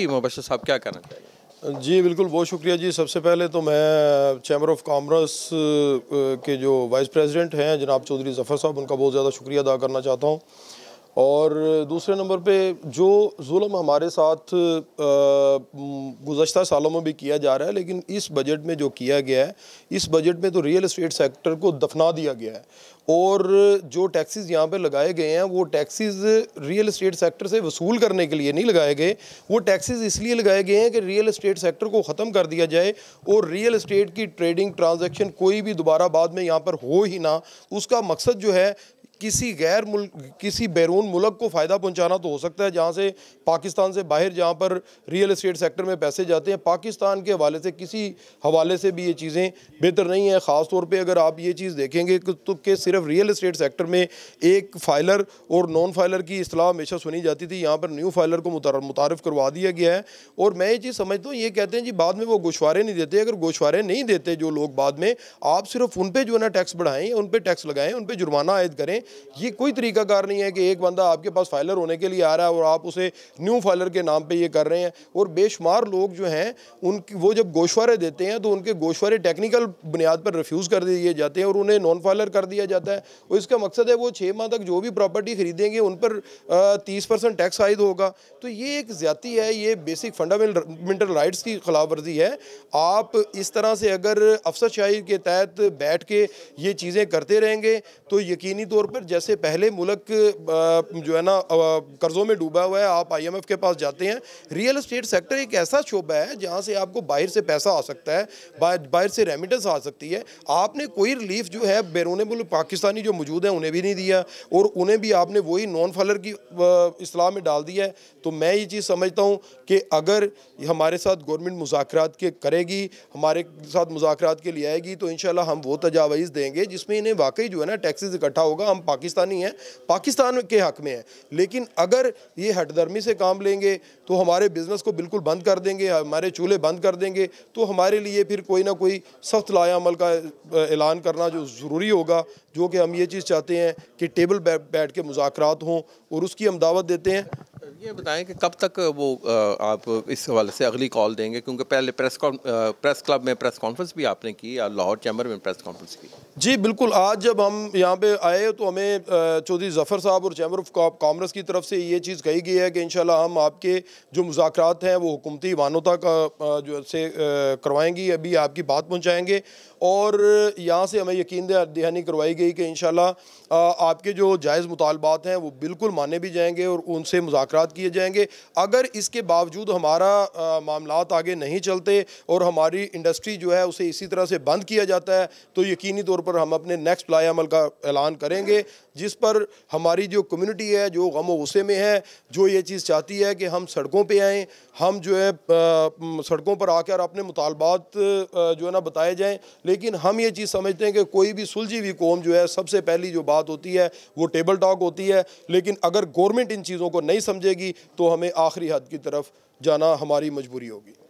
मुबशर साहब क्या करना चाहिए जी बिल्कुल बहुत शुक्रिया जी सबसे पहले तो मैं चैम्बर ऑफ कॉमर्स के जो वाइस प्रेसिडेंट हैं जनाब चौधरी जफ़र साहब उनका बहुत ज़्यादा शुक्रिया अदा करना चाहता हूँ और दूसरे नंबर पे जो जुल्म हमारे साथ गुज्त सालों में भी किया जा रहा है लेकिन इस बजट में जो किया गया है इस बजट में तो रियल इस्टेट सेक्टर को दफना दिया गया है और जो टैक्सेस यहाँ पे लगाए गए हैं वो टैक्सेस रियल इस्टेट सेक्टर से वसूल करने के लिए नहीं लगाए गए वो टैक्सेस इसलिए लगाए गए हैं कि रियल इस्टेट सेक्टर को ख़त्म कर दिया जाए और रियल इस्टेट की ट्रेडिंग ट्रांजैक्शन कोई भी दोबारा बाद में यहाँ पर हो ही ना उसका मकसद जो है किसी गैर मुल्क किसी बैरून मुल्क को फ़ायदा पहुंचाना तो हो सकता है जहां से पाकिस्तान से बाहर जहां पर रियल इस्टेट सेक्टर में पैसे जाते हैं पाकिस्तान के हवाले से किसी हवाले से भी ये चीज़ें बेहतर नहीं है ख़ास तौर पे अगर आप ये चीज़ देखेंगे तो कि सिर्फ रियल इस्टेट सेक्टर में एक फाइलर और नॉन फाइलर की असलाह हमेशा सुनी जाती थी यहाँ पर न्यू फाइलर को मुतारफ़ करवा दिया गया है और मैं ये चीज़ समझता हूँ ये कहते हैं जी बाद में वो गुशवारे नहीं देते अगर गुशवारे नहीं देते जो लोग बाद में आप सिर्फ उन पर जो है ना टैक्स बढ़ाएं उन पर टैक्स लगाएं उन पर जुर्माना आयद करें ये कोई तरीकाकार नहीं है कि एक बंदा आपके पास फाइलर होने के लिए आ रहा है और आप उसे न्यू फाइलर के नाम पर ये कर रहे हैं और बेशुमार लोग जो हैं उन वो जब गोशवारे देते हैं तो उनके गोशवारे टेक्निकल बुनियाद पर रिफ्यूज़ कर दिए जाते हैं और उन्हें नॉन फाइलर कर दिया जाता है और इसका मकसद है वो छः माह तक जो भी प्रॉपर्टी खरीदेंगे उन पर तीस परसेंट टैक्स आयद होगा तो ये एक ज़्यादा है ये बेसिक फंडामेंटल राइट्स की खिलाफ वर्जी है आप इस तरह से अगर अफसरशाही के तहत बैठ के ये चीज़ें करते रहेंगे तो यकीनी तौर पर सर जैसे पहले मुल्क जो है ना कर्ज़ों में डूबा हुआ है आप आईएमएफ के पास जाते हैं रियल इस्टेट सेक्टर एक ऐसा शोबा है जहाँ से आपको बाहर से पैसा आ सकता है बाहर से रेमिटेंस आ सकती है आपने कोई रिलीफ जो है बैरून मुल्क पाकिस्तानी जो मौजूद है उन्हें भी नहीं दिया और उन्हें भी आपने वही नॉन फलर की असलाह में डाल दिया है तो मैं ये चीज़ समझता हूँ कि अगर हमारे साथ गवर्नमेंट मुजाकर के करेगी हमारे साथ मुजाकरात के लिए आएगी तो इन हम वो तजावीज़ देंगे जिसमें इन्हें वाकई जो है ना टैक्सेस इकट्ठा होगा हम पाकिस्तानी हैं पाकिस्तान के हक में हैं लेकिन अगर ये हटदर्मी से काम लेंगे तो हमारे बिज़नेस को बिल्कुल बंद कर देंगे हमारे चूल्हे बंद कर देंगे तो हमारे लिए फिर कोई ना कोई सख्त लायामल का ऐलान करना जो ज़रूरी होगा जो कि हम ये चीज़ चाहते हैं कि टेबल बैठ के मुजाकर हों और उसकी हम दावत देते हैं ये बताएं कि कब तक वो आप इस हवाले से अगली कॉल देंगे क्योंकि पहले प्रेस प्रेस क्लब में प्रेस कॉन्फ्रेंस भी आपने की या लाहौर चैम्बर में प्रेस कॉन्फ्रेंस की जी बिल्कुल आज जब हम यहाँ पे आए तो हमें चौधरी जफ़र साहब और चैम्बर ऑफ कामर्स की तरफ से ये चीज़ कही गई है कि इन हम आपके जो मुजाकर हैं वो हुकूमती इवानों तक जो से करवाएंगी अभी आपकी बात पहुँचाएँगे और यहाँ से हमें यकीन दहानी करवाई गई कि इन आपके जो जायज़ मुतालबात हैं वो बिल्कुल माने भी जाएंगे और उनसे मुजाकर किए जाएंगे अगर इसके बावजूद हमारा मामला आगे नहीं चलते और हमारी इंडस्ट्री जो है उसे इसी तरह से बंद किया जाता है तो यकीनी तौर पर हम अपने नेक्स्ट लायामल का ऐलान करेंगे जिस पर हमारी जो कम्युनिटी है जो गम वसे में है जो ये चीज़ चाहती है कि हम सड़कों पर आएँ हम जो है सड़कों पर आकर अपने मुतालबात जो है ना बताए जाएँ लेकिन हम ये चीज़ समझते हैं कि कोई भी सुलझी हुई कौम जो है सबसे पहली जो बात होती है वो टेबल टॉक होती है लेकिन अगर गवर्नमेंट इन चीज़ों को नहीं समझेगी तो हमें आखिरी हद की तरफ जाना हमारी मजबूरी होगी